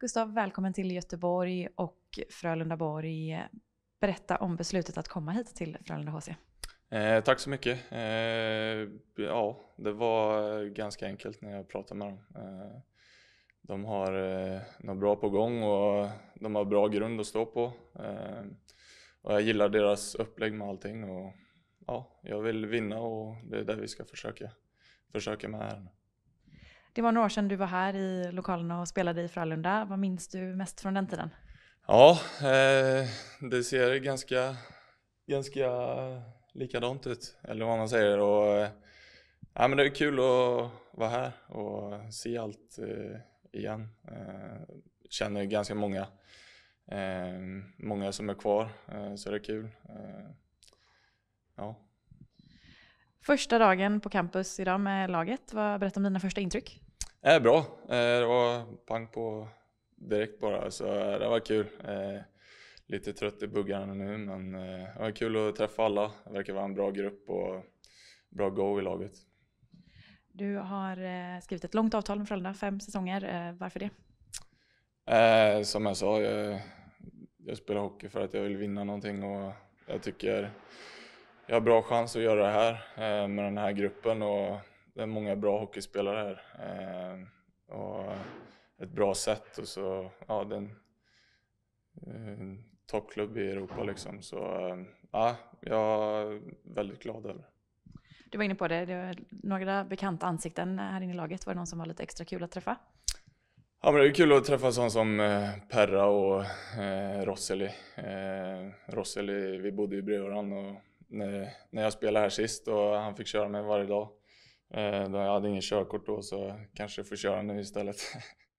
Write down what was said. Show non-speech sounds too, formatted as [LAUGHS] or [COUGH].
Gustav, välkommen till Göteborg och Frölunda Borg. Berätta om beslutet att komma hit till Frölunda HC. Eh, tack så mycket. Eh, ja, det var ganska enkelt när jag pratade med dem. Eh, de har eh, något bra på gång och de har bra grund att stå på. Eh, och jag gillar deras upplägg med allting. Och, ja, jag vill vinna och det är det vi ska försöka, försöka med här nu. Det var några år sedan du var här i lokalerna och spelade i Frölunda. Vad minns du mest från den tiden? Ja, eh, det ser ganska, ganska likadant ut, eller vad man säger. Och, eh, ja, men det är kul att vara här och se allt eh, igen. Jag känner ganska många, många som är kvar, så det är kul. ja. Första dagen på campus idag med laget. berätta om dina första intryck. Det eh, är bra. Eh, det var pang på direkt bara, så eh, det var kul. lite trött i buggarna nu, men det var kul att träffa alla. Det verkar vara en bra grupp och bra go i laget. Du har skrivit ett långt avtal med Frölunda, fem säsonger. Varför det? som jag sa, jag, jag spelar hockey för att jag vill vinna någonting och jag tycker jag har bra chans att göra det här eh, med den här gruppen och det är många bra hockeyspelare här. Eh, och ett bra sätt och så, ja, den eh, toppklubb i Europa liksom. Så eh, ja, jag är väldigt glad över det. Du var inne på det, det var några bekanta ansikten här inne i laget. Var det någon som var lite extra kul att träffa? Ja, men det är kul att träffa sådana som eh, Perra och eh, Rosseli Eh, Rosselli, vi bodde ju bredvid varandra när, när jag spelade här sist och han fick köra mig varje dag. Eh, då jag hade ingen körkort då så kanske får köra nu istället. [LAUGHS]